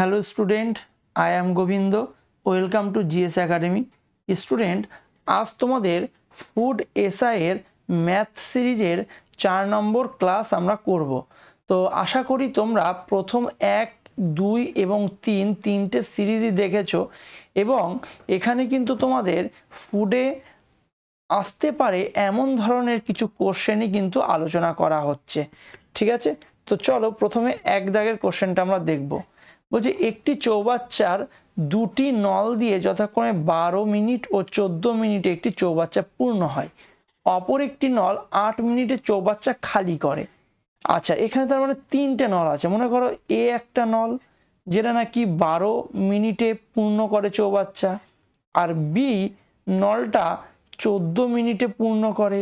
hello student I am Gobinda welcome to GS academy student আজ তোমাদের food এসআইয়ের math সিরিজের চার নম্বর ক্লাস আমরা করব তো আশা করি তোমরা প্রথম এক দুই এবং তিন তিনটে সিরিজই দেখেছো এবং এখানে কিন্তু তোমাদের ফুডে আসতে পারে এমন ধরনের কিছু কোশ্চেনই কিন্তু আলোচনা করা হচ্ছে ঠিক আছে তো চলো প্রথমে এক দাগের কোশ্চেনটা আমরা দেখবো বলছে একটি চৌবাচ্চার দুটি নল দিয়ে যথাক্রমে বারো মিনিট ও চোদ্দ মিনিটে একটি চৌবাচ্চা পূর্ণ হয় অপর একটি নল আট মিনিটে চৌবাচ্চা খালি করে আচ্ছা এখানে তার মানে তিনটে নল আছে মনে করো এ একটা নল যেটা নাকি বারো মিনিটে পূর্ণ করে চৌবাচ্চা আর বি নলটা চোদ্দো মিনিটে পূর্ণ করে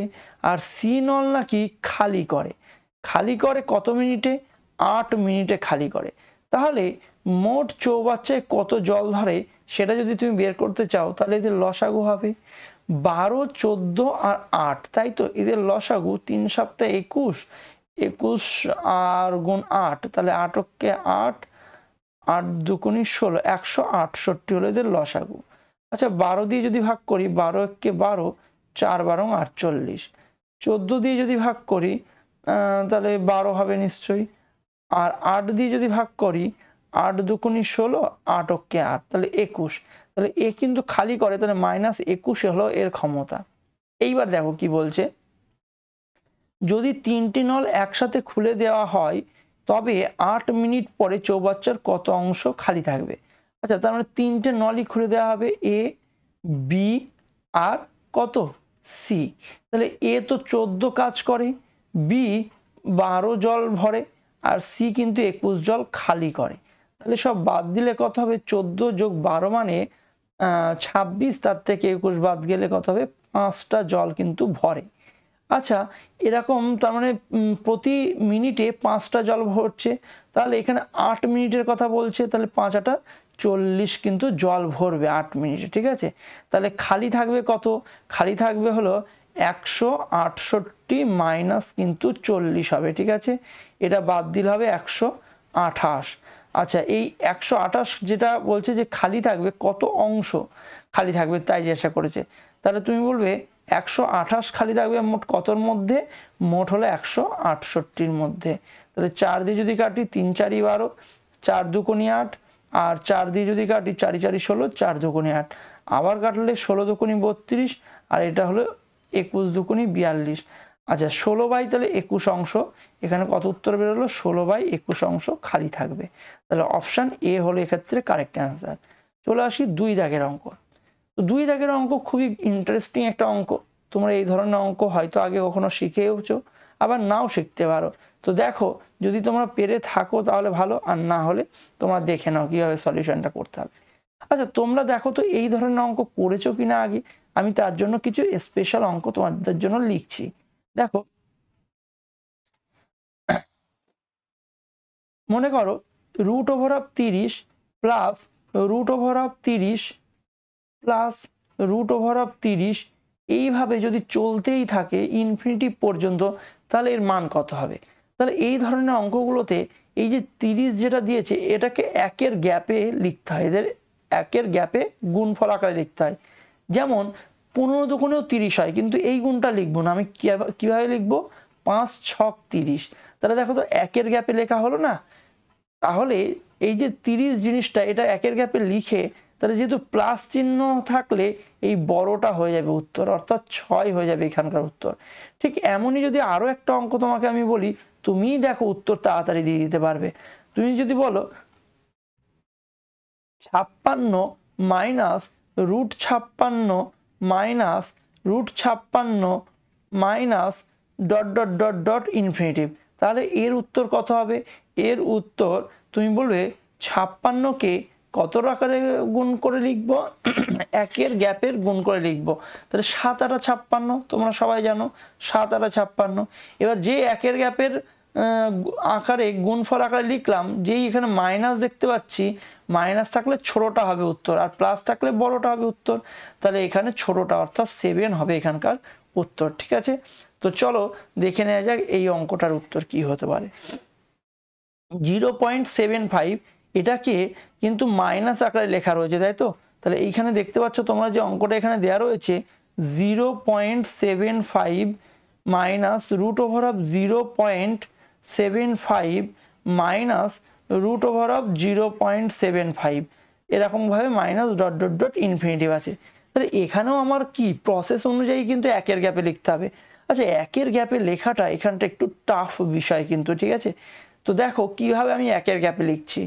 আর সি নল নাকি খালি করে খালি করে কত মিনিটে আট মিনিটে খালি করে তাহলে মোট চৌবাচ্চায় কত জল ধরে সেটা যদি তুমি বের করতে চাও তাহলে এদের লসাগু হবে বারো চোদ্দ আর আট তাই তো এদের লসাগু তিন সপ্তাহে একুশ একুশ আর গুণ আট তাহলে আটককে আট আট দুকুনি ষোলো একশো আটষট্টি হলো এদের লসাগু আচ্ছা বারো দিয়ে যদি ভাগ করি বারো এককে বারো চার বারো আটচল্লিশ চোদ্দো দিয়ে যদি ভাগ করি তাহলে বারো হবে নিশ্চয়ই আর আট দিয়ে যদি ভাগ করি আট দুকুনি ষোলো আট অক্কে আট তাহলে একুশ তাহলে এ কিন্তু খালি করে তাহলে মাইনাস একুশে হলো এর ক্ষমতা এইবার দেখো কি বলছে যদি তিনটি নল একসাথে খুলে দেওয়া হয় তবে আট মিনিট পরে চৌবাচ্চার কত অংশ খালি থাকবে আচ্ছা তার মানে তিনটে নলই খুলে দেওয়া হবে এ বি আর কত সি তাহলে এ তো চোদ্দ কাজ করে বি বারো জল ভরে আর সি কিন্তু একুশ জল খালি করে তাহলে সব বাদ দিলে কত হবে চোদ্দ যোগ বারো মানে ছাব্বিশ তার থেকে একুশ বাদ গেলে কত হবে পাঁচটা জল কিন্তু ভরে আচ্ছা এরকম তার মানে প্রতি মিনিটে পাঁচটা জল ভরছে তাহলে এখানে আট মিনিটের কথা বলছে তাহলে পাঁচটা চল্লিশ কিন্তু জল ভরবে আট মিনিটে ঠিক আছে তাহলে খালি থাকবে কত খালি থাকবে হলো একশো আটষট্টি মাইনাস কিন্তু চল্লিশ হবে ঠিক আছে এটা বাদ দিলে হবে একশো আঠাশ আচ্ছা এই একশো আঠাশ যেটা বলছে যে খালি থাকবে কত অংশ খালি থাকবে তাই জিজ্ঞাসা করেছে তাহলে তুমি বলবে একশো আঠাশ খালি থাকবে মোট কতর মধ্যে মোট হলো একশো আটষট্টির মধ্যে তাহলে চার দিয়ে যদি কাটি তিন চারি বারো চার দুকোনি আট আর চার দিয়ে যদি কাটি চারি চারি ষোলো চার দুকোনি আট আবার কাটলে ষোলো দুকোনি বত্রিশ আর এটা হলো একুশ দুকোনি বিয়াল্লিশ আচ্ছা ষোলো বাই তাহলে একুশ অংশ এখানে কত উত্তর বেরোলো ষোলো বাই একুশ অংশ খালি থাকবে তাহলে অপশান এ হলো এক্ষেত্রে কারেক্ট অ্যান্সার চলে আসি দুই দাগের অঙ্ক তো দুই দাগের অঙ্ক খুবই ইন্টারেস্টিং একটা অঙ্ক তোমরা এই ধরনের অঙ্ক হয়তো আগে কখনো শিখেওছো আবার নাও শিখতে পারো তো দেখো যদি তোমরা পেরে থাকো তাহলে ভালো আর না হলে তোমরা দেখে নাও কীভাবে সলিউশনটা করতে হবে আচ্ছা তোমরা দেখো তো এই ধরনের অঙ্ক করেছো কি না আগে আমি তার জন্য কিছু স্পেশাল অঙ্ক তোমাদের জন্য লিখছি দেখো মনে করো রুট ওভার অফ তিরিশ প্লাস রুট ওভার অফ তিরিশ প্লাস রুট ওভার অফ তিরিশ এইভাবে যদি চলতেই থাকে ইনফিনিটি পর্যন্ত তাহলে এর মান কত হবে তাহলে এই ধরনের অঙ্কগুলোতে এই যে তিরিশ যেটা দিয়েছে এটাকে একের গ্যাপে লিখতে হয় এদের একের গ্যাপে গুণফল আকারে লিখতে হয় যেমন পনেরো দোকানেও তিরিশ হয় কিন্তু এই গুণটা লিখবো না আমি কীভাবে লিখবো পাঁচ ছক তিরিশ তাহলে দেখো তো একের গ্যাপে লেখা হলো না তাহলে এই যে তিরিশ জিনিসটা এটা একের গ্যাপে লিখে তাহলে যেহেতু প্লাস চিহ্ন থাকলে এই বড়টা হয়ে যাবে উত্তর অর্থাৎ ছয় হয়ে যাবে এখানকার উত্তর ঠিক এমনই যদি আরও একটা অঙ্ক তোমাকে আমি বলি তুমিই দেখো উত্তর তাড়াতাড়ি দিয়ে দিতে পারবে তুমি যদি বলো ছাপ্পান্ন মাইনাস রুট ছাপ্পান্ন মাইনাস রুট ছাপ্পান্ন minus dot dot dot dot infinitive তাহলে এর উত্তর কত হবে এর উত্তর তুমি বলবে ছাপ্পান্নকে কত আকারে গুণ করে লিখব একের গ্যাপের গুণ করে লিখব তাহলে সাত আটা ছাপ্পান্ন তোমরা সবাই জানো সাত আটা ছাপ্পান্ন এবার যে একের গ্যাপের আকারে গুণফল আকারে লিখলাম যেই এখানে মাইনাস দেখতে পাচ্ছি মাইনাস থাকলে ছোটোটা হবে উত্তর আর প্লাস থাকলে বড়টা হবে উত্তর তাহলে এখানে ছোটোটা অর্থাৎ সেভেন হবে এখানকার উত্তর ঠিক আছে তো চলো দেখে নেওয়া যাক এই অঙ্কটার উত্তর কি হতে পারে জিরো পয়েন্ট সেভেন ফাইভ এটাকে কিন্তু মাইনাস আকারে লেখা রয়েছে তাই তো তাহলে এইখানে দেখতে পাচ্ছ তোমরা যে অঙ্কটা এখানে দেওয়া রয়েছে zero point seven five minus root over of zero point seven five minus root over of zero point seven five এরকমভাবে minus dot dot dot infinitive আছে তাহলে এখানেও আমার কি প্রসেস অনুযায়ী কিন্তু একের গ্যাপে লিখতে হবে আচ্ছা একের গ্যাপে লেখাটা এখানটা একটু টাফ বিষয় কিন্তু ঠিক আছে তো দেখো কিভাবে আমি একের গ্যাপে লিখছি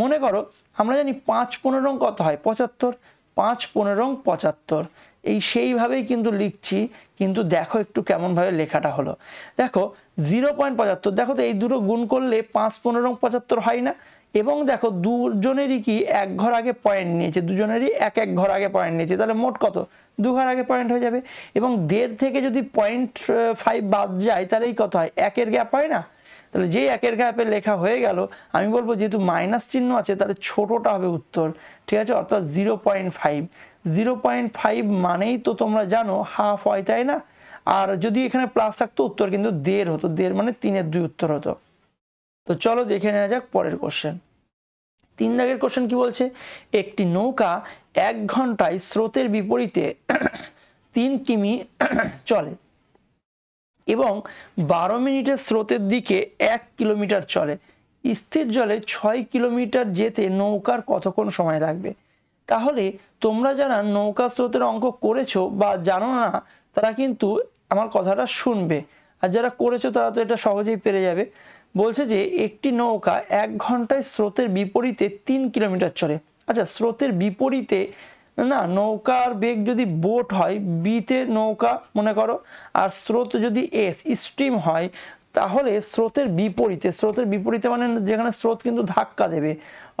মনে করো আমরা জানি পাঁচ পনেরো কত হয় পঁচাত্তর পাঁচ পনেরো পঁচাত্তর এই সেইভাবেই কিন্তু লিখছি কিন্তু দেখো একটু কেমনভাবে লেখাটা হলো দেখো জিরো পয়েন্ট পঁচাত্তর দেখো তো এই দুটো গুণ করলে পাঁচ পনেরো পঁচাত্তর হয় না এবং দেখো দুজনেরই কি এক ঘর আগে পয়েন্ট নিয়েছে দুজনেরই এক এক ঘর আগে পয়েন্ট নিয়েছে তাহলে মোট কত দু ঘর আগে পয়েন্ট হয়ে যাবে এবং দেড় থেকে যদি পয়েন্ট ফাইভ বাদ যায় তাহলেই কত হয় একের গ্যাপ হয় না তাহলে যে একের ঘাপে লেখা হয়ে গেল আমি বলবো যেহেতু মাইনাস চিহ্ন আছে তাহলে ছোটোটা হবে উত্তর ঠিক আছে অর্থাৎ zero point five zero point five মানেই তো তোমরা জানো হাফ হয় তাই না আর যদি এখানে প্লাস থাকতো উত্তর কিন্তু দেড় হতো দেড় মানে তিনের দুই উত্তর হতো তো চলো দেখে নেওয়া যাক পরের কোশ্চেন তিন দাগের কোশ্চেন কি বলছে একটি নৌকা এক ঘন্টায় স্রোতের বিপরীতে তিন কিমি চলে এবং বারো মিনিটের স্রোতের দিকে এক কিলোমিটার চলে স্থির জলে ছয় কিলোমিটার যেতে নৌকার কতক্ষণ সময় লাগবে তাহলে তোমরা যারা নৌকা স্রোতের অঙ্ক করেছো বা জানো না তারা কিন্তু আমার কথাটা শুনবে আর যারা করেছো তারা তো এটা সহজেই পেরে যাবে বলছে যে একটি নৌকা এক ঘন্টায় স্রোতের বিপরীতে তিন কিলোমিটার চলে আচ্ছা স্রোতের বিপরীতে না নৌকার বেগ যদি বোট হয় বিতে নৌকা মনে করো আর স্রোত যদি এস স্ট্রিম হয় তাহলে স্রোতের বিপরীতে স্রোতের বিপরীতে মানে যেখানে স্রোত কিন্তু ধাক্কা দেবে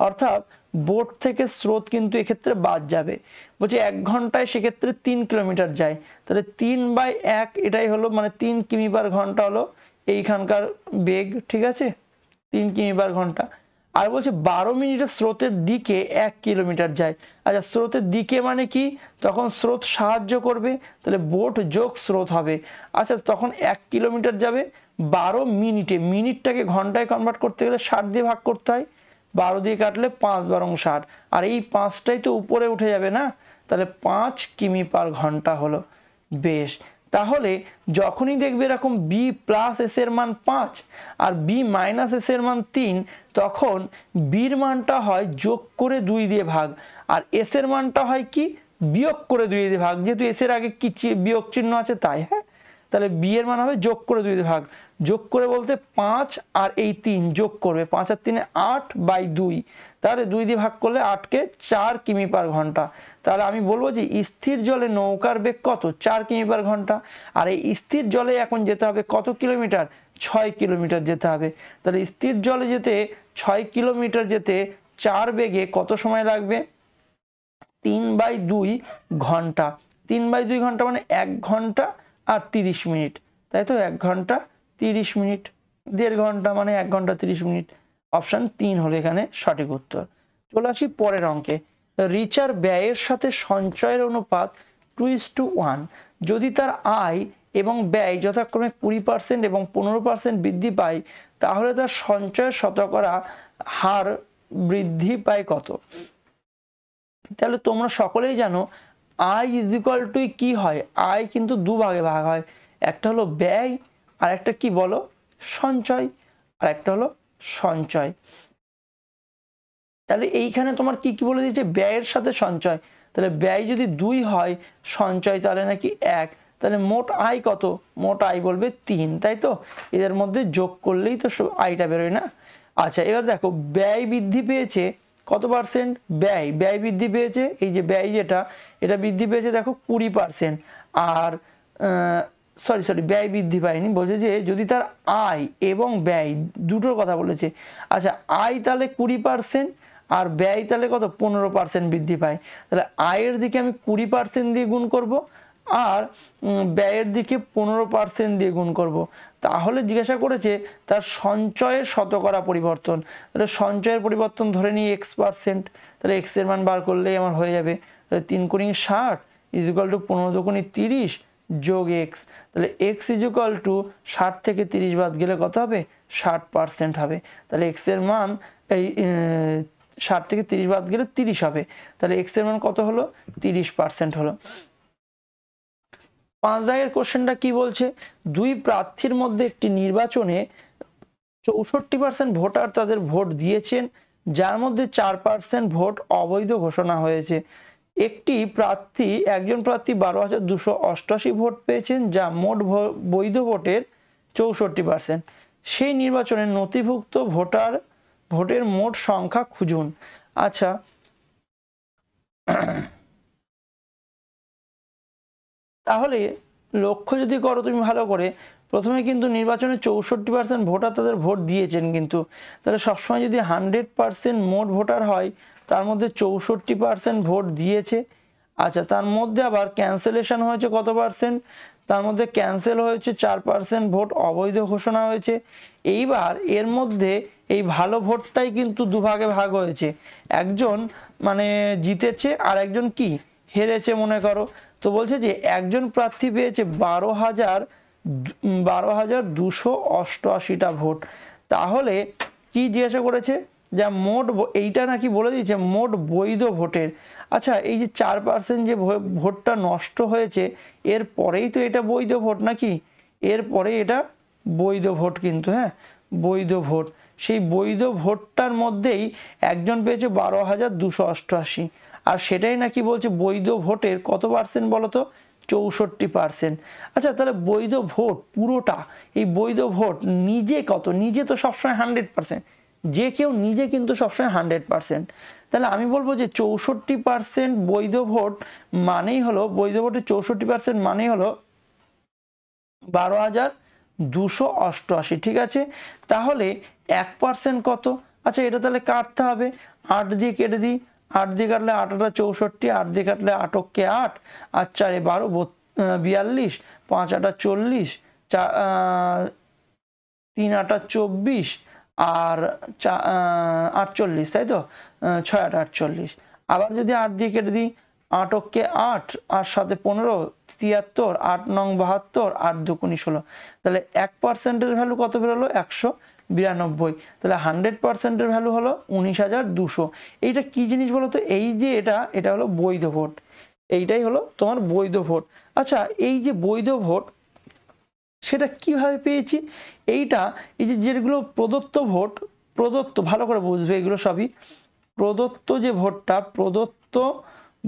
অর্থাৎ বোট থেকে স্রোত কিন্তু এক্ষেত্রে বাদ যাবে বলছি এক ঘন্টায় সেক্ষেত্রে তিন কিলোমিটার যায় তাহলে তিন বাই এক এটাই হলো মানে তিন কিমি পার ঘন্টা হলো এইখানকার বেগ ঠিক আছে তিন কিমি পার ঘন্টা আর বলছে বারো মিনিটে স্রোতের দিকে এক কিলোমিটার যায় আচ্ছা স্রোতের দিকে মানে কি তখন স্রোত সাহায্য করবে তাহলে বোট যোগ স্রোত হবে আচ্ছা তখন এক কিলোমিটার যাবে বারো মিনিটে মিনিটটাকে ঘন্টায় কনভার্ট করতে গেলে ষাট দিয়ে ভাগ করতে হয় বারো দিয়ে কাটলে পাঁচ বারং ষাট আর এই পাঁচটাই তো উপরে উঠে যাবে না তাহলে পাঁচ কিমি পার ঘন্টা হলো বেশ তাহলে যখনই দেখবে এরকম বি প্লাস এসের মান পাঁচ আর বি মাইনাস এসের মান তিন তখন বির মানটা হয় যোগ করে দুই দিয়ে ভাগ আর এসের মানটা হয় কি বিয়োগ করে দুই দিয়ে ভাগ যেহেতু এসের আগে কি বিয়োগ চিহ্ন আছে তাই হ্যাঁ তাহলে বি এর মান হবে যোগ করে দুই ভাগ যোগ করে বলতে পাঁচ আর এই তিন যোগ করবে পাঁচ আর তিনে আট বাই দুই তাহলে দুই দিয়ে ভাগ করলে আটকে চার কিমি পার ঘন্টা তাহলে আমি বলবো যে স্থির জলে নৌকার বেগ কত চার কিমি পার ঘন্টা আর এই স্থির জলে এখন যেতে হবে কত কিলোমিটার ছয় কিলোমিটার যেতে হবে তাহলে স্থির জলে যেতে ছয় কিলোমিটার যেতে চার বেগে কত সময় লাগবে তিন বাই দুই ঘন্টা তিন বাই দুই ঘন্টা মানে এক ঘন্টা আর তিরিশ মিনিট তাই তো এক ঘন্টা তিরিশ মিনিট দেড় ঘন্টা মানে এক ঘন্টা তিরিশ মিনিট অপশান তিন হলো এখানে সঠিক উত্তর চলে আসি পরের অঙ্কে রিচার ব্যয়ের সাথে সঞ্চয়ের অনুপাত টু ইস টু ওয়ান যদি তার আয় এবং ব্যয় যথাক্রমে কুড়ি পার্সেন্ট এবং পনেরো পার্সেন্ট বৃদ্ধি পায় তাহলে তার সঞ্চয়ের শতকরা হার বৃদ্ধি পায় কত তাহলে তোমরা সকলেই জানো আই ইজ ইকুয়াল টু কী হয় আয় কিন্তু দুভাগে ভাগ হয় একটা হলো ব্যয় আর একটা কি বলো সঞ্চয় আর একটা হলো সঞ্চয় তাহলে এইখানে তোমার কি কি বলে দিয়েছে ব্যয়ের সাথে সঞ্চয় তাহলে ব্যয় যদি দুই হয় সঞ্চয় তাহলে নাকি এক তাহলে মোট আয় কত মোট আয় বলবে তিন তাই তো এদের মধ্যে যোগ করলেই তো সব আয়টা বেরোয় না আচ্ছা এবার দেখো ব্যয় বৃদ্ধি পেয়েছে কত পার্সেন্ট ব্যয় ব্যয় বৃদ্ধি পেয়েছে এই যে ব্যয় যেটা এটা বৃদ্ধি পেয়েছে দেখো কুড়ি পার্সেন্ট আর সরি সরি ব্যয় বৃদ্ধি পায়নি বলছে যে যদি তার আয় এবং ব্যয় দুটোর কথা বলেছে আচ্ছা আয় তাহলে কুড়ি পার্সেন্ট আর ব্যয় তাহলে কত পনেরো পার্সেন্ট বৃদ্ধি পায় তাহলে আয়ের দিকে আমি কুড়ি পার্সেন্ট দিয়ে গুণ করব আর ব্যয়ের দিকে পনেরো পার্সেন্ট দিয়ে গুণ করব তাহলে জিজ্ঞাসা করেছে তার সঞ্চয়ের শতকরা পরিবর্তন তাহলে সঞ্চয়ের পরিবর্তন ধরে নিই এক্স পার্সেন্ট তাহলে এক্সের মান বার করলেই আমার হয়ে যাবে তাহলে তিন কোণি ষাট ইজ ইকুয়াল টু পনেরো দুকোনি তিরিশ যোগ এক্স তাহলে এক্স ইজ ইকুয়াল টু ষাট থেকে তিরিশ বাদ গেলে কত হবে ষাট পার্সেন্ট হবে তাহলে এক্সের মান এই ষাট থেকে তিরিশ বাদ গেলে তিরিশ হবে তাহলে এক্সের মান কত হলো তিরিশ পার্সেন্ট হলো পাঁচ দাগের কোশ্চেনটা কি বলছে দুই প্রার্থীর মধ্যে একটি নির্বাচনে চৌষট্টি পার্সেন্ট ভোটার তাদের ভোট দিয়েছেন যার মধ্যে চার পার্সেন্ট ভোট অবৈধ ঘোষণা হয়েছে একটি প্রার্থী একজন প্রার্থী বারো হাজার দুশো অষ্টাশি ভোট পেয়েছেন যা মোট বৈধ ভোটের চৌষট্টি পার্সেন্ট সেই নির্বাচনে নথিভুক্ত ভোটার ভোটের মোট সংখ্যা খুঁজুন আচ্ছা তাহলে লক্ষ্য যদি করো তুমি ভালো করে প্রথমে কিন্তু নির্বাচনে চৌষট্টি পার্সেন্ট ভোটার তাদের ভোট দিয়েছেন কিন্তু তাহলে সবসময় যদি হান্ড্রেড পার্সেন্ট মোট ভোটার হয় তার মধ্যে চৌষট্টি পার্সেন্ট ভোট দিয়েছে আচ্ছা তার মধ্যে আবার ক্যান্সেলেশন হয়েছে কত পার্সেন্ট তার মধ্যে ক্যান্সেল হয়েছে চার পার্সেন্ট ভোট অবৈধ ঘোষণা হয়েছে এইবার এর মধ্যে এই ভালো ভোটটাই কিন্তু দুভাগে ভাগ হয়েছে একজন মানে জিতেছে আর একজন কি হেরেছে মনে করো তো বলছে যে একজন প্রার্থী পেয়েছে বারো হাজার বারো হাজার দুশো অষ্টআশিটা ভোট তাহলে কি জিজ্ঞাসা করেছে যা মোট এইটা নাকি বলে দিয়েছে মোট বৈধ ভোটের আচ্ছা এই যে চার পার্সেন্ট যে ভোটটা নষ্ট হয়েছে এর পরেই তো এটা বৈধ ভোট নাকি এর পরে এটা বৈধ ভোট কিন্তু হ্যাঁ বৈধ ভোট সেই বৈধ ভোটটার মধ্যেই একজন পেয়েছে বারো হাজার দুশো অষ্টআশি আর সেটাই নাকি বলছে বৈধ ভোটের কত পার্সেন্ট বলো তো চৌষট্টি পার্সেন্ট আচ্ছা তাহলে বৈধ ভোট পুরোটা এই বৈধ ভোট নিজে কত নিজে তো সবসময় হান্ড্রেড পার্সেন্ট যে কেউ নিজে কিন্তু সবসময় হান্ড্রেড পার্সেন্ট তাহলে আমি বলবো যে চৌষট্টি পার্সেন্ট বৈধ ভোট মানেই হলো বৈধ ভোটের চৌষট্টি পার্সেন্ট মানেই হলো বারো হাজার দুশো অষ্টআশি ঠিক আছে তাহলে এক পার্সেন্ট কত আচ্ছা এটা তাহলে কাটতে হবে আট দিয়ে কেটে দিই আট দিয়ে কাটলে আটটা চৌষট্টি আট দিয়ে কাটলে আটককে আট আর চারে বারো বিয়াল্লিশ পাঁচ আটা চল্লিশ চা তিন আটা চব্বিশ আর চা আটচল্লিশ তাই তো ছয় আট আটচল্লিশ আবার যদি আট দিয়ে কেটে দিই আটককে আট আর সাথে পনেরো তিয়াত্তর আট নং বাহাত্তর আট দুকুনি ষোলো তাহলে এক পার্সেন্টের ভ্যালু কত বেরোলো একশো বিরানব্বই তাহলে হান্ড্রেড পার্সেন্টের ভ্যালু হলো উনিশ হাজার দুশো এইটা কী জিনিস বলো তো এই যে এটা এটা হলো বৈধ ভোট এইটাই হলো তোমার বৈধ ভোট আচ্ছা এই যে বৈধ ভোট সেটা কিভাবে পেয়েছি এইটা এই যে যেগুলো প্রদত্ত ভোট প্রদত্ত ভালো করে বুঝবে এগুলো সবই প্রদত্ত যে ভোটটা প্রদত্ত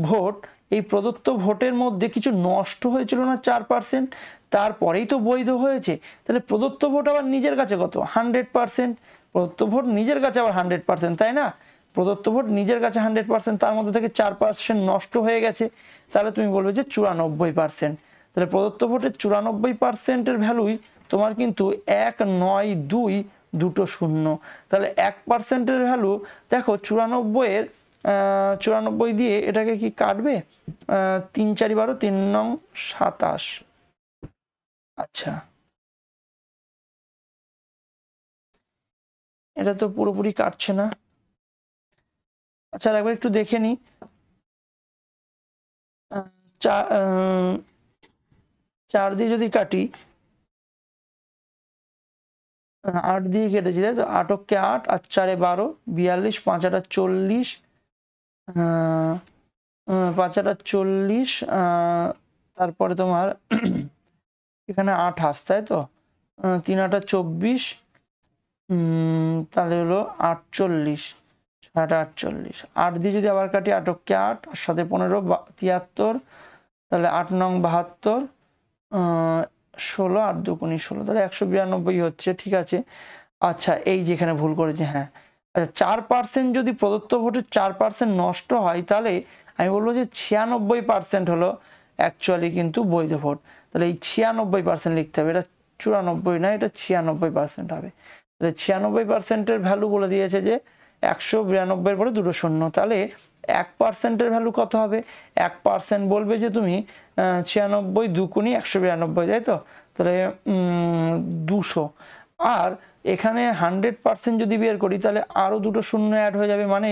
ভোট এই প্রদত্ত ভোটের মধ্যে কিছু নষ্ট হয়েছিল না চার পার্সেন্ট তারপরেই তো বৈধ হয়েছে তাহলে প্রদত্ত ভোট আবার নিজের কাছে কত হান্ড্রেড পারসেন্ট প্রদত্ত ভোট নিজের কাছে আবার হান্ড্রেড পারসেন্ট তাই না প্রদত্ত ভোট নিজের কাছে হান্ড্রেড পার্সেন্ট তার মধ্যে থেকে চার পার্সেন্ট নষ্ট হয়ে গেছে তাহলে তুমি বলবে যে চুরানব্বই পার্সেন্ট তাহলে প্রদত্ত ভোটের চুরানব্বই পার্সেন্টের ভ্যালুই তোমার কিন্তু এক নয় দুই দুটো শূন্য তাহলে এক পার্সেন্টের ভ্যালু দেখো চুরানব্বইয়ের চুরানব্বই দিয়ে এটাকে কি কাটবে তিন চারি বারো তিন নং সাতাশ আচ্ছা এটা তো পুরোপুরি কাটছে না আচ্ছা একবার একটু দেখে নি চার দিয়ে যদি কাটি আট দিয়ে কেটেছি তাই তো আটককে আট আর চারে বারো বিয়াল্লিশ পাঁচ আটার চল্লিশ পাঁচ আটার চল্লিশ তারপরে তোমার এখানে হাস তাই তো তিন আটা চব্বিশ তাহলে হলো আটচল্লিশ ছয়টা আটচল্লিশ আট দিয়ে যদি আবার কাটি আটককে আট আর সাথে পনেরো তিয়াত্তর তাহলে আট নং বাহাত্তর ষোলো আট দুকুনি ষোলো তাহলে একশো বিরানব্বই হচ্ছে ঠিক আছে আচ্ছা এই যেখানে ভুল করেছে হ্যাঁ আচ্ছা চার পার্সেন্ট যদি প্রদত্ত ভোটে চার পার্সেন্ট নষ্ট হয় তাহলে আমি বলবো যে ছিয়ানব্বই পার্সেন্ট হলো অ্যাকচুয়ালি কিন্তু বৈধ ভোট তাহলে এই ছিয়ানব্বই পার্সেন্ট লিখতে হবে এটা চুরানব্বই না এটা ছিয়ানব্বই পার্সেন্ট হবে তাহলে ছিয়ানব্বই পার্সেন্টের ভ্যালু বলে দিয়েছে যে একশো বিরানব্বইয়ের পরে দুটো শূন্য তাহলে এক পার্সেন্টের ভ্যালু কত হবে এক পার্সেন্ট বলবে যে তুমি ছিয়ানব্বই দুকুনি একশো বিরানব্বই তাই তো তাহলে দুশো আর এখানে হান্ড্রেড পার্সেন্ট যদি বের করি তাহলে আরও দুটো শূন্য অ্যাড হয়ে যাবে মানে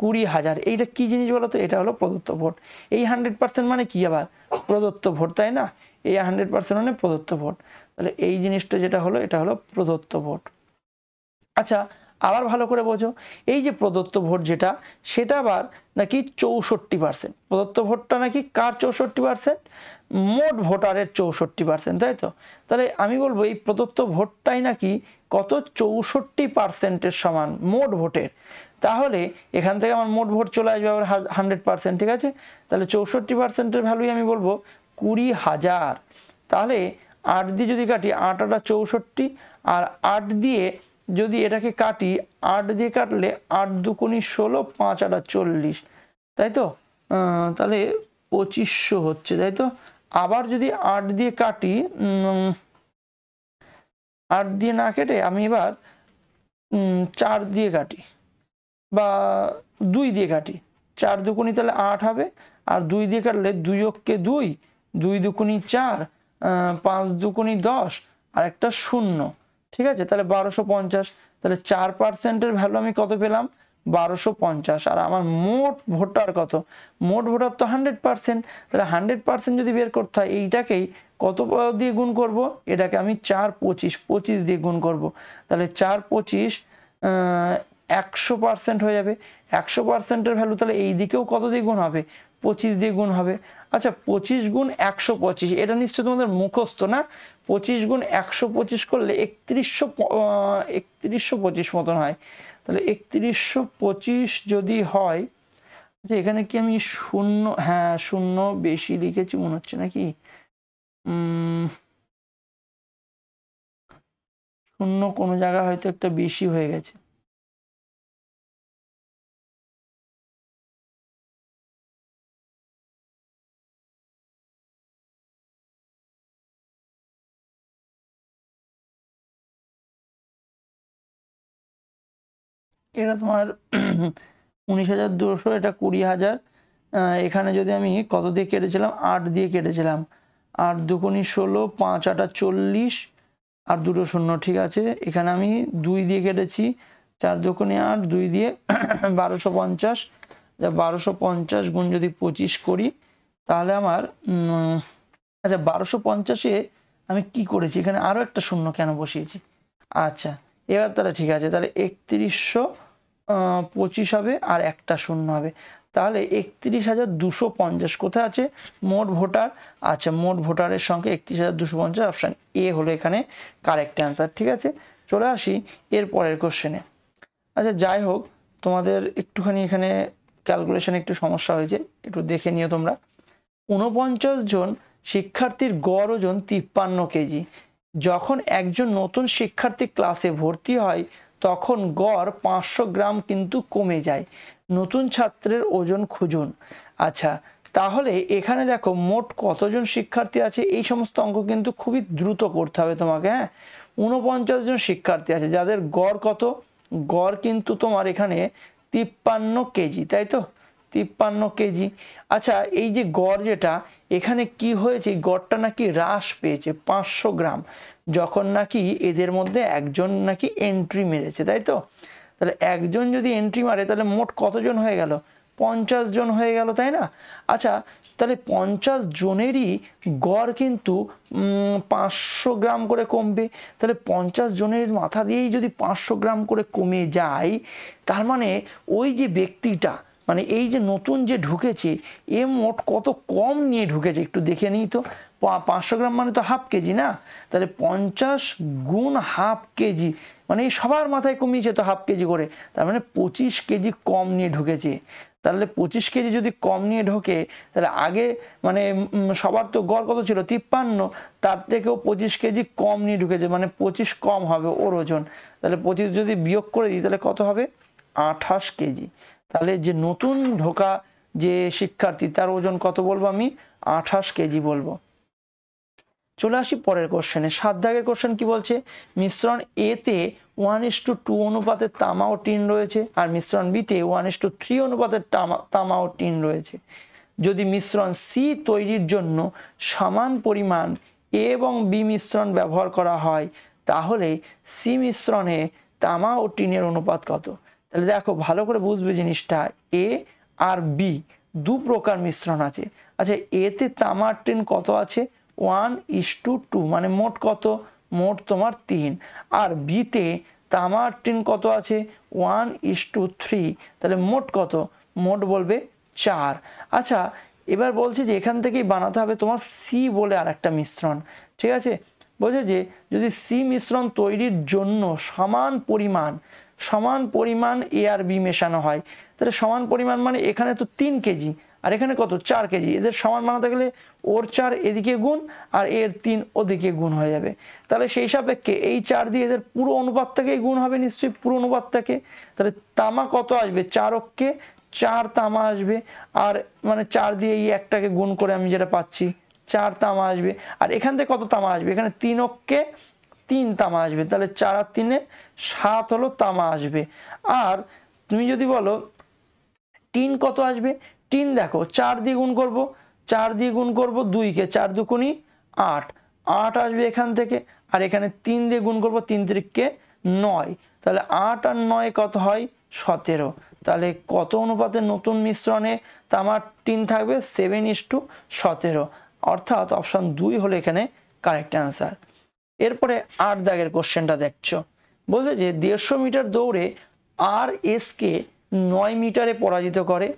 কুড়ি হাজার এইটা কী জিনিস বলো তো এটা হলো প্রদত্ত ভোট এই হান্ড্রেড পার্সেন্ট মানে কী আবার প্রদত্ত ভোট তাই না এই হান্ড্রেড পার্সেন্ট মানে প্রদত্ত ভোট তাহলে এই জিনিসটা যেটা হলো এটা হলো প্রদত্ত ভোট আচ্ছা আবার ভালো করে বোঝো এই যে প্রদত্ত ভোট যেটা সেটা আবার নাকি চৌষট্টি পার্সেন্ট প্রদত্ত ভোটটা নাকি কার চৌষট্টি পার্সেন্ট মোট ভোটারের চৌষট্টি পার্সেন্ট তাই তো তাহলে আমি বলবো এই প্রদত্ত ভোটটাই নাকি কত চৌষট্টি পার্সেন্টের সমান মোট ভোটের তাহলে এখান থেকে আমার মোট ভোট চলে আসবে আবার হান্ড্রেড পার্সেন্ট ঠিক আছে তাহলে চৌষট্টি পার্সেন্টের ভ্যালুই আমি বলবো কুড়ি হাজার তাহলে আট দিয়ে যদি কাটি আট আটা চৌষট্টি আর আট দিয়ে যদি এটাকে কাটি আট দিয়ে কাটলে আট দুকুনি ষোলো পাঁচ আটা চল্লিশ তাই তো তাহলে পঁচিশশো হচ্ছে তাই তো আবার যদি আট দিয়ে কাটি আট দিয়ে না কেটে আমি এবার চার দিয়ে কাটি বা দুই দিয়ে কাটি চার দুকুনি তাহলে আট হবে আর দুই দিয়ে কাটলে দুই অক্ষে দুই দুই দুকুনি চার পাঁচ দুকুনি দশ আর একটা শূন্য ঠিক আছে তাহলে বারোশো পঞ্চাশ তাহলে চার পার্সেন্টের ভ্যালু আমি কত পেলাম বারোশো পঞ্চাশ আর আমার মোট ভোটার কত মোট ভোটার তো হান্ড্রেড পার্সেন্ট তাহলে হান্ড্রেড পার্সেন্ট যদি বের করতে হয় এইটাকেই কত দিয়ে গুণ করব এটাকে আমি চার পঁচিশ পঁচিশ দিয়ে গুণ করব তাহলে চার পঁচিশ একশো পার্সেন্ট হয়ে যাবে একশো পার্সেন্টের ভ্যালু তাহলে এই দিকেও কত দিয়ে গুণ হবে পঁচিশ দিয়ে গুণ হবে আচ্ছা পঁচিশ গুণ একশো পঁচিশ এটা নিশ্চয়ই তোমাদের মুখস্থ না পঁচিশ গুণ একশো পঁচিশ করলে একত্রিশশো একত্রিশশো পঁচিশ মতন হয় তাহলে একত্রিশশো পঁচিশ যদি হয় আচ্ছা এখানে কি আমি শূন্য হ্যাঁ শূন্য বেশি লিখেছি মনে হচ্ছে নাকি শূন্য কোনো জায়গা হয়তো একটা বেশি হয়ে গেছে এটা তোমার উনিশ হাজার দুশো এটা কুড়ি হাজার এখানে যদি আমি কত দিয়ে কেটেছিলাম আট দিয়ে কেটেছিলাম আট দুকুনি ষোলো পাঁচ আটা চল্লিশ আর দুটো শূন্য ঠিক আছে এখানে আমি দুই দিয়ে কেটেছি চার দুকুনি আট দুই দিয়ে বারোশো পঞ্চাশ যা আচ্ছা, বারোশো পঞ্চাশ গুণ যদি পঁচিশ করি তাহলে আমার আচ্ছা বারোশো পঞ্চাশে আমি কি করেছি এখানে আরও একটা শূন্য কেন বসিয়েছি আচ্ছা এবার তাহলে ঠিক আছে তাহলে একত্রিশশো পঁচিশ হবে আর একটা শূন্য হবে তাহলে একত্রিশ হাজার দুশো পঞ্চাশ কোথায় আছে মোট ভোটার আচ্ছা মোট ভোটারের সঙ্গে একত্রিশ হাজার দুশো পঞ্চাশ অপশান এ হলো এখানে কারেক্ট অ্যান্সার ঠিক আছে চলে আসি এর পরের কোশ্চেনে আচ্ছা যাই হোক তোমাদের একটুখানি এখানে ক্যালকুলেশন একটু সমস্যা হয়েছে একটু দেখে নিও তোমরা ঊনপঞ্চাশ জন শিক্ষার্থীর গড় ওজন তিপ্পান্ন কেজি যখন একজন নতুন শিক্ষার্থী ক্লাসে ভর্তি হয় তখন গড় পাঁচশো গ্রাম কিন্তু কমে যায় নতুন ছাত্রের ওজন খুঁজুন আচ্ছা তাহলে এখানে দেখো মোট কতজন শিক্ষার্থী আছে এই সমস্ত অঙ্ক কিন্তু খুবই দ্রুত করতে হবে তোমাকে হ্যাঁ উনপঞ্চাশ জন শিক্ষার্থী আছে যাদের গড় কত গড় কিন্তু তোমার এখানে তিপ্পান্ন কেজি তাই তো তিপ্পান্ন কেজি আচ্ছা এই যে গড় যেটা এখানে কি হয়েছে গড়টা নাকি হ্রাস পেয়েছে পাঁচশো গ্রাম যখন নাকি এদের মধ্যে একজন নাকি এন্ট্রি মেরেছে তাই তো তাহলে একজন যদি এন্ট্রি মারে তাহলে মোট কতজন হয়ে গেল পঞ্চাশ জন হয়ে গেল তাই না আচ্ছা তাহলে পঞ্চাশ জনেরই গড় কিন্তু পাঁচশো গ্রাম করে কমবে তাহলে পঞ্চাশ জনের মাথা দিয়েই যদি পাঁচশো গ্রাম করে কমে যায় তার মানে ওই যে ব্যক্তিটা মানে এই যে নতুন যে ঢুকেছে এ মোট কত কম নিয়ে ঢুকেছে একটু দেখে নিই তো পাঁচশো গ্রাম মানে তো হাফ কেজি না তাহলে পঞ্চাশ গুণ হাফ কেজি মানে এই সবার মাথায় কমিয়েছে তো হাফ কেজি করে তার মানে পঁচিশ কেজি কম নিয়ে ঢুকেছে তাহলে পঁচিশ কেজি যদি কম নিয়ে ঢোকে তাহলে আগে মানে সবার তো গড় কত ছিল তিপ্পান্ন তার থেকেও পঁচিশ কেজি কম নিয়ে ঢুকেছে মানে পঁচিশ কম হবে ওর ওজন তাহলে পঁচিশ যদি বিয়োগ করে দিই তাহলে কত হবে আঠাশ কেজি তাহলে যে নতুন ঢোকা যে শিক্ষার্থী তার ওজন কত বলবো আমি আঠাশ কেজি বলবো চলে আসি পরের কোশ্চেনে সাত দাগের কোশ্চেন কি বলছে মিশ্রণ এতে ওয়ান ইস টু টু অনুপাতের তামা ও টিন রয়েছে আর মিশ্রণ বিতে ওয়ান ইস টু থ্রি অনুপাতে তামা ও টিন রয়েছে যদি মিশ্রণ সি তৈরির জন্য সমান পরিমাণ এ এবং বি মিশ্রণ ব্যবহার করা হয় তাহলে সি মিশ্রণে তামা ও টিনের অনুপাত কত তাহলে দেখো ভালো করে বুঝবে জিনিসটা এ আর বি দু প্রকার মিশ্রণ আছে আচ্ছা এতে তামার টিন কত আছে ওয়ান ইস টু টু মানে মোট কত মোট তোমার তিন আর বিতে তামার টিন কত আছে ওয়ান ইস টু থ্রি তাহলে মোট কত মোট বলবে চার আচ্ছা এবার বলছে যে এখান থেকেই বানাতে হবে তোমার সি বলে আর একটা মিশ্রণ ঠিক আছে বলছে যে যদি সি মিশ্রণ তৈরির জন্য সমান পরিমাণ সমান পরিমাণ এ আর বি মেশানো হয় তাহলে সমান পরিমাণ মানে এখানে তো তিন কেজি আর এখানে কত চার কেজি এদের সমান বানাতে গেলে ওর চার এদিকে গুণ আর এর তিন ওদিকে গুণ হয়ে যাবে তাহলে সেই সাপেক্ষে এই চার দিয়ে এদের পুরো অনুপাত থেকেই গুণ হবে নিশ্চয়ই পুরো অনুপাত থেকে তাহলে তামা কত আসবে চারককে চার তামা আসবে আর মানে চার দিয়ে এই একটাকে গুণ করে আমি যেটা পাচ্ছি চার তামা আসবে আর এখান থেকে কত তামা আসবে এখানে তিন অক্ষে তিন তামা আসবে তাহলে চার আর তিনে সাত হলো তামা আসবে আর তুমি যদি বলো টিন কত আসবে টিন দেখো চার দিয়ে গুণ করবো চার দিয়ে গুণ করব দুইকে চার দুকুনি আট আট আসবে এখান থেকে আর এখানে তিন দিয়ে গুণ করবো তিন তিরিককে নয় তাহলে আট আর নয় কত হয় সতেরো তাহলে কত অনুপাতে নতুন মিশ্রণে তামার টিন থাকবে সেভেন ইস টু সতেরো অর্থাৎ অপশান দুই হলো এখানে কারেক্ট অ্যান্সার এরপরে আট দাগের কোশ্চেনটা দেখছো বলছে যে দেড়শো মিটার দৌড়ে আর এসকে নয় মিটারে পরাজিত করে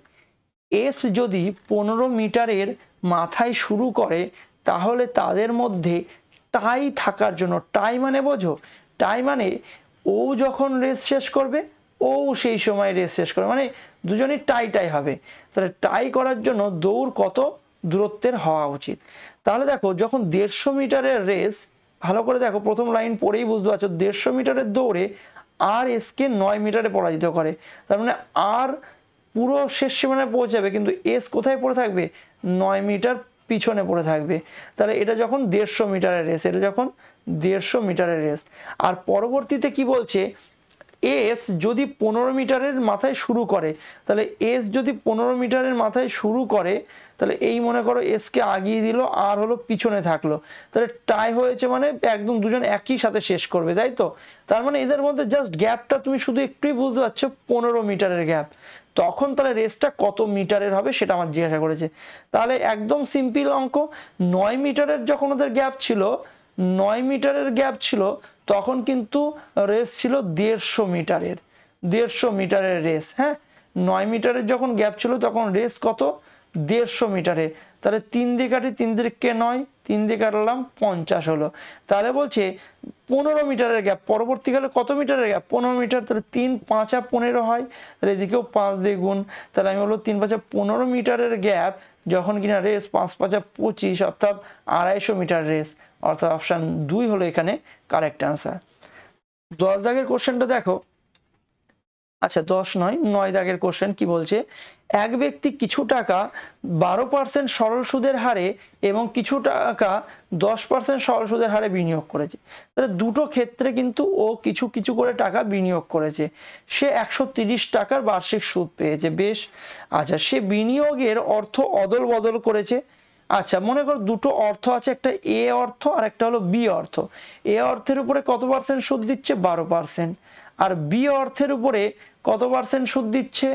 এস যদি পনেরো মিটারের মাথায় শুরু করে তাহলে তাদের মধ্যে টাই থাকার জন্য টাই মানে বোঝো টাই মানে ও যখন রেস শেষ করবে ও সেই সময় রেস শেষ করবে মানে দুজনই টাই টাই হবে তাহলে টাই করার জন্য দৌড় কত দূরত্বের হওয়া উচিত তাহলে দেখো যখন দেড়শো মিটারের রেস ভালো করে দেখো প্রথম লাইন পড়েই বুঝতে পারছো দেড়শো মিটারের দৌড়ে আর এসকে নয় মিটারে পরাজিত করে তার মানে আর পুরো শেষ সীমানায় পৌঁছাবে কিন্তু এস কোথায় পড়ে থাকবে নয় মিটার পিছনে পড়ে থাকবে তাহলে এটা যখন দেড়শো মিটারের রেস এটা যখন দেড়শো মিটারের রেস আর পরবর্তীতে কি বলছে এস যদি পনেরো মিটারের মাথায় শুরু করে তাহলে এস যদি পনেরো মিটারের মাথায় শুরু করে তাহলে এই মনে করো এসকে আগিয়ে দিল আর হলো পিছনে থাকলো তাহলে টাই হয়েছে মানে একদম দুজন একই সাথে শেষ করবে তাই তো তার মানে এদের মধ্যে জাস্ট গ্যাপটা তুমি শুধু একটুই বুঝতে পারছো পনেরো মিটারের গ্যাপ তখন তাহলে রেসটা কত মিটারের হবে সেটা আমার জিজ্ঞাসা করেছে তাহলে একদম সিম্পল অঙ্ক নয় মিটারের যখন ওদের গ্যাপ ছিল নয় মিটারের গ্যাপ ছিল তখন কিন্তু রেস ছিল দেড়শো মিটারের দেড়শো মিটারের রেস হ্যাঁ নয় মিটারের যখন গ্যাপ ছিল তখন রেস কত দেড়শো মিটারে তাহলে তিন দিয়ে কাটি তিন দিকে নয় তিন দিয়ে কাটলাম পঞ্চাশ হলো তাহলে বলছে পনেরো মিটারের গ্যাপ পরবর্তীকালে কত মিটারের গ্যাপ পনেরো মিটার তাহলে তিন পাঁচা পনেরো হয় তাহলে এদিকেও পাঁচ দিয়ে গুণ তাহলে আমি বলবো তিন পাঁচা পনেরো মিটারের গ্যাপ যখন কিনা রেস পাঁচ পাঁচা পঁচিশ অর্থাৎ আড়াইশো মিটার রেস অর্থাৎ অপশান দুই হলো এখানে কারেক্ট আনসার দশ দাগের কোশ্চেনটা দেখো আচ্ছা দশ নয় নয় দাগের কোশ্চেন কি বলছে এক ব্যক্তি কিছু টাকা বারো পার্সেন্ট সরল সুদের হারে এবং কিছু টাকা দশ পার্সেন্ট সরল সুদের হারে বিনিয়োগ করেছে তাহলে দুটো ক্ষেত্রে কিন্তু ও কিছু কিছু করে টাকা বিনিয়োগ করেছে সে একশো তিরিশ টাকার বার্ষিক সুদ পেয়েছে বেশ আচ্ছা সে বিনিয়োগের অর্থ অদল বদল করেছে আচ্ছা মনে করো দুটো অর্থ আছে একটা এ অর্থ আর একটা হলো বি অর্থ এ অর্থের উপরে কত পার্সেন্ট সুদ দিচ্ছে বারো পার্সেন্ট আর বি অর্থের উপরে কত পার্সেন্ট সুদ দিচ্ছে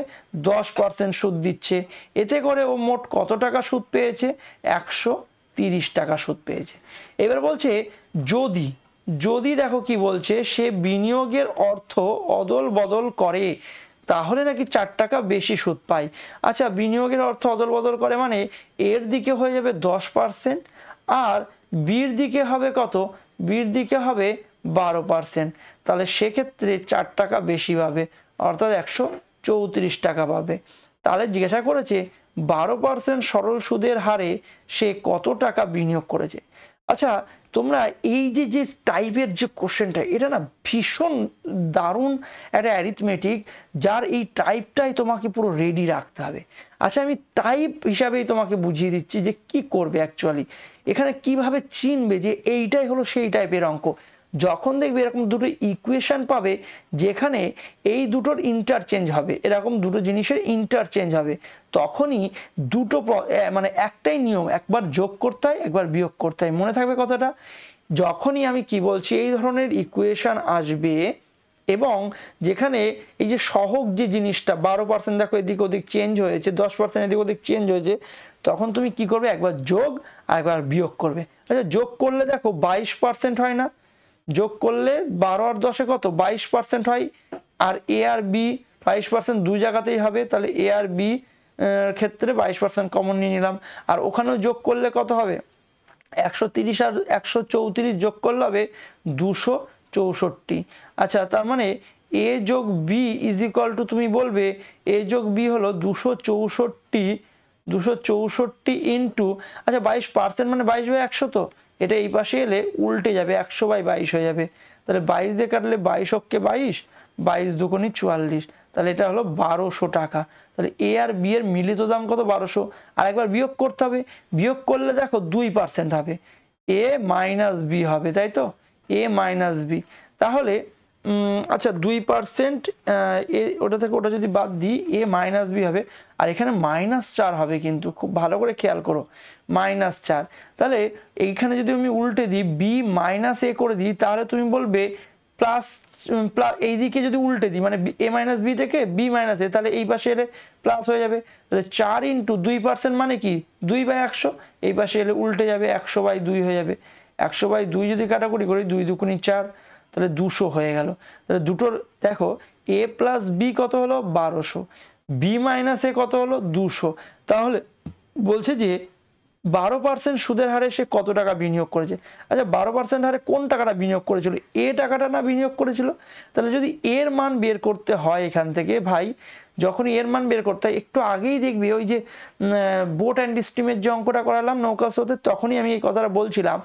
দশ পার্সেন্ট সুদ দিচ্ছে এতে করে ও মোট কত টাকা সুদ পেয়েছে একশো তিরিশ টাকা সুদ পেয়েছে এবার বলছে যদি যদি দেখো কি বলছে সে বিনিয়োগের অর্থ অদল বদল করে তাহলে নাকি চার টাকা বেশি সুদ পায় আচ্ছা বিনিয়োগের অর্থ অদল বদল করে মানে এর দিকে হয়ে যাবে দশ পার্সেন্ট আর বির দিকে হবে কত বির দিকে হবে বারো পার্সেন্ট তাহলে সেক্ষেত্রে চার টাকা বেশি পাবে অর্থাৎ একশো চৌত্রিশ টাকা পাবে তাহলে জিজ্ঞাসা করেছে বারো পার্সেন্ট সরল সুদের হারে সে কত টাকা বিনিয়োগ করেছে আচ্ছা তোমরা এই যে যে টাইপের যে কোশ্চেনটা এটা না ভীষণ দারুণ একটা অ্যারিথমেটিক যার এই টাইপটাই তোমাকে পুরো রেডি রাখতে হবে আচ্ছা আমি টাইপ হিসাবেই তোমাকে বুঝিয়ে দিচ্ছি যে কি করবে অ্যাকচুয়ালি এখানে কিভাবে চিনবে যে এইটাই হলো সেই টাইপের অঙ্ক যখন দেখবে এরকম দুটো ইকুয়েশান পাবে যেখানে এই দুটোর ইন্টারচেঞ্জ হবে এরকম দুটো জিনিসের ইন্টারচেঞ্জ হবে তখনই দুটো মানে একটাই নিয়ম একবার যোগ করতে হয় একবার বিয়োগ করতে হয় মনে থাকবে কথাটা যখনই আমি কি বলছি এই ধরনের ইকুয়েশান আসবে এবং যেখানে এই যে সহজ যে জিনিসটা বারো পার্সেন্ট দেখো এদিক ওদিক চেঞ্জ হয়েছে দশ পার্সেন্ট এদিক ওদিক চেঞ্জ হয়েছে তখন তুমি কি করবে একবার যোগ আর একবার বিয়োগ করবে আচ্ছা যোগ করলে দেখো বাইশ পার্সেন্ট হয় না যোগ করলে বারো আর দশে কত বাইশ পার্সেন্ট হয় আর এ আর বি বাইশ পার্সেন্ট দুই জায়গাতেই হবে তাহলে এ আর বি ক্ষেত্রে বাইশ পার্সেন্ট কমন নিয়ে নিলাম আর ওখানেও যোগ করলে কত হবে একশো তিরিশ আর একশো চৌত্রিশ যোগ করলে হবে দুশো চৌষট্টি আচ্ছা তার মানে এ যোগ বি ইজ ইকাল টু তুমি বলবে এ যোগ বি হলো দুশো চৌষট্টি দুশো চৌষট্টি ইন্টু আচ্ছা বাইশ পার্সেন্ট মানে বাইশ বাই একশো তো এটা এই পাশে এলে উল্টে যাবে একশো বাই বাইশ হয়ে যাবে তাহলে বাইশ দিয়ে কাটলে বাইশ অক্কে বাইশ বাইশ দুকোনি চুয়াল্লিশ তাহলে এটা হলো বারোশো টাকা তাহলে এ আর বি এর মিলিত দাম কত বারোশো আর একবার বিয়োগ করতে হবে বিয়োগ করলে দেখো দুই পার্সেন্ট হবে এ মাইনাস বি হবে তাই তো এ মাইনাস বি তাহলে আচ্ছা দুই পার্সেন্ট এ ওটা থেকে ওটা যদি বাদ দিই এ মাইনাস বি হবে আর এখানে মাইনাস চার হবে কিন্তু খুব ভালো করে খেয়াল করো মাইনাস চার তাহলে এইখানে যদি আমি উল্টে দিই বি মাইনাস এ করে দিই তাহলে তুমি বলবে প্লাস প্লাস এইদিকে যদি উল্টে দিই মানে এ মাইনাস বি থেকে বি মাইনাস এ তাহলে এই পাশে এলে প্লাস হয়ে যাবে তাহলে চার ইন্টু দুই পার্সেন্ট মানে কি দুই বাই একশো এই পাশে এলে উল্টে যাবে একশো বাই দুই হয়ে যাবে একশো বাই দুই যদি কাটাকুটি করি দুই দুকুনি চার তাহলে দুশো হয়ে গেল তাহলে দুটোর দেখো এ প্লাস বি কত হলো বারোশো বি মাইনাস এ কত হলো দুশো তাহলে বলছে যে বারো পার্সেন্ট সুদের হারে সে কত টাকা বিনিয়োগ করেছে আচ্ছা বারো পার্সেন্ট হারে কোন টাকাটা বিনিয়োগ করেছিল এ টাকাটা না বিনিয়োগ করেছিল তাহলে যদি এর মান বের করতে হয় এখান থেকে ভাই যখনই এর মান বের করতে হয় একটু আগেই দেখবি ওই যে বোট অ্যান্ড স্টিমের যে অঙ্কটা করালাম নৌকা স্রোতের তখনই আমি এই কথাটা বলছিলাম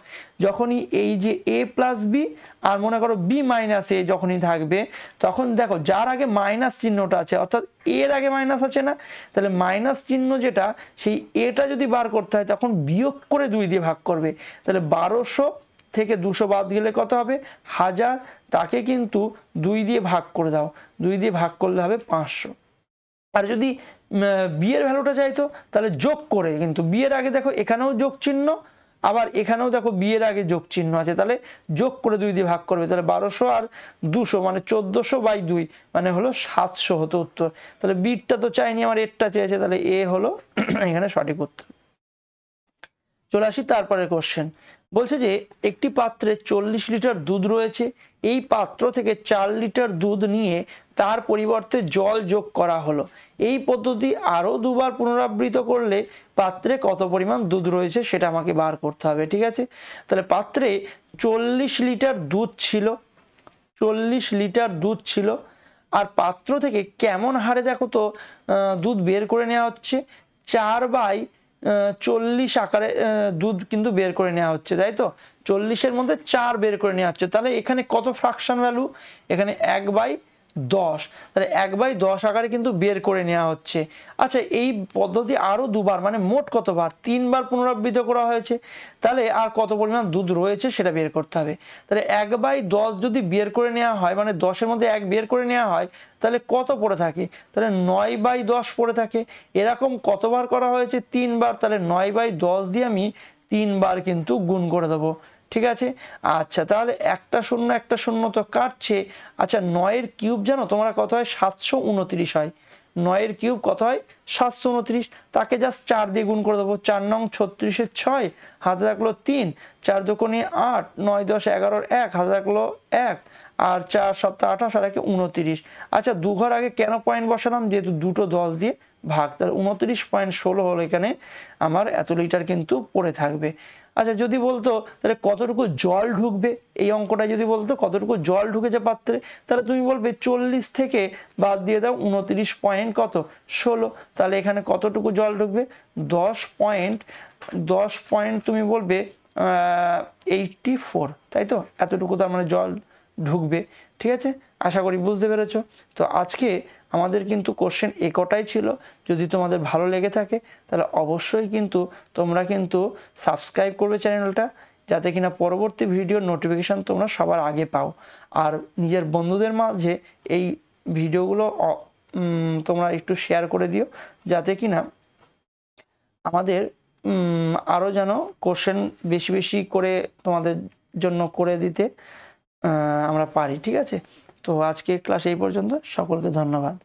যখনই এই যে এ প্লাস বি আর মনে করো বি মাইনাস এ যখনই থাকবে তখন দেখো যার আগে মাইনাস চিহ্নটা আছে অর্থাৎ এর আগে মাইনাস আছে না তাহলে মাইনাস চিহ্ন যেটা সেই এটা যদি বার করতে হয় তখন বিয়োগ করে দুই দিয়ে ভাগ করবে তাহলে বারোশো থেকে দুশো বাদ গেলে কত হবে হাজার তাকে কিন্তু দুই দিয়ে ভাগ করে দাও দুই দিয়ে ভাগ করলে হবে পাঁচশো আর যদি বিয়ের ভ্যালুটা চাইতো তাহলে যোগ করে কিন্তু বিয়ের আগে দেখো এখানেও যোগ চিহ্ন আবার এখানেও দেখো বিয়ের আগে যোগ চিহ্ন আছে তাহলে যোগ করে দুই দিয়ে ভাগ করবে তাহলে বারোশো আর দুশো মানে চোদ্দশো বাই দুই মানে হলো সাতশো হতো উত্তর তাহলে বিটটা তো চাইনি আমার এরটা চেয়েছে তাহলে এ হলো এখানে সঠিক উত্তর চলে আসি তারপরে কোশ্চেন বলছে যে একটি পাত্রে চল্লিশ লিটার দুধ রয়েছে এই পাত্র থেকে চার লিটার দুধ নিয়ে তার পরিবর্তে জল যোগ করা হলো এই পদ্ধতি আরও দুবার পুনরাবৃত করলে পাত্রে কত পরিমাণ দুধ রয়েছে সেটা আমাকে বার করতে হবে ঠিক আছে তাহলে পাত্রে চল্লিশ লিটার দুধ ছিল চল্লিশ লিটার দুধ ছিল আর পাত্র থেকে কেমন হারে দেখো তো দুধ বের করে নেওয়া হচ্ছে চার বাই চল্লিশ আকারে দুধ কিন্তু বের করে নেওয়া হচ্ছে তাই তো চল্লিশের মধ্যে চার বের করে নেওয়া হচ্ছে তাহলে এখানে কত ফ্রাকশান ভ্যালু এখানে এক বাই দশ তাহলে এক বাই দশ আকারে কিন্তু বের করে নেওয়া হচ্ছে আচ্ছা এই পদ্ধতি আরও দুবার মানে মোট কতবার তিনবার পুনরাবৃত করা হয়েছে তাহলে আর কত পরিমাণ দুধ রয়েছে সেটা বের করতে হবে তাহলে এক বাই দশ যদি বের করে নেওয়া হয় মানে দশের মধ্যে এক বের করে নেওয়া হয় তাহলে কত পড়ে থাকে তাহলে নয় বাই দশ পড়ে থাকে এরকম কতবার করা হয়েছে তিনবার তাহলে নয় বাই দশ দিয়ে আমি তিনবার কিন্তু গুণ করে দেবো ঠিক আছে আচ্ছা তাহলে একটা শূন্য একটা শূন্য তো কাটছে আচ্ছা নয়ের কিউব জানো তোমরা কত হয় সাতশো উনত্রিশ হয় নয়ের কিউব কত হয় সাতশো উনত্রিশ তাকে জাস্ট চার দিয়ে গুণ করে দেবো চার নং ছত্রিশের ছয় হাতে থাকলো তিন চার দোকানে আট নয় দশ এগারোর এক হাতে থাকলো এক আর চার সপ্তাহ আঠাশ আর একে উনত্রিশ আচ্ছা দু ঘর আগে কেন পয়েন্ট বসালাম যেহেতু দুটো দশ দিয়ে ভাগ তাহলে উনত্রিশ পয়েন্ট ষোলো হলো এখানে আমার এত লিটার কিন্তু পড়ে থাকবে আচ্ছা যদি বলতো তাহলে কতটুকু জল ঢুকবে এই অঙ্কটা যদি বলতো কতটুকু জল ঢুকেছে পাত্রে তাহলে তুমি বলবে চল্লিশ থেকে বাদ দিয়ে দাও উনত্রিশ পয়েন্ট কত ষোলো তাহলে এখানে কতটুকু জল ঢুকবে দশ পয়েন্ট দশ পয়েন্ট তুমি বলবে এইটটি ফোর তাই তো এতটুকু তার মানে জল ঢুকবে ঠিক আছে আশা করি বুঝতে পেরেছ তো আজকে আমাদের কিন্তু কোশ্চেন একটাই ছিল যদি তোমাদের ভালো লেগে থাকে তাহলে অবশ্যই কিন্তু তোমরা কিন্তু সাবস্ক্রাইব করবে চ্যানেলটা যাতে কিনা পরবর্তী ভিডিওর নোটিফিকেশান তোমরা সবার আগে পাও আর নিজের বন্ধুদের মাঝে এই ভিডিওগুলো তোমরা একটু শেয়ার করে দিও যাতে কিনা আমাদের আরও যেন কোশ্চেন বেশি বেশি করে তোমাদের জন্য করে দিতে আমরা পারি ঠিক আছে তো আজকের ক্লাস এই পর্যন্ত সকলকে ধন্যবাদ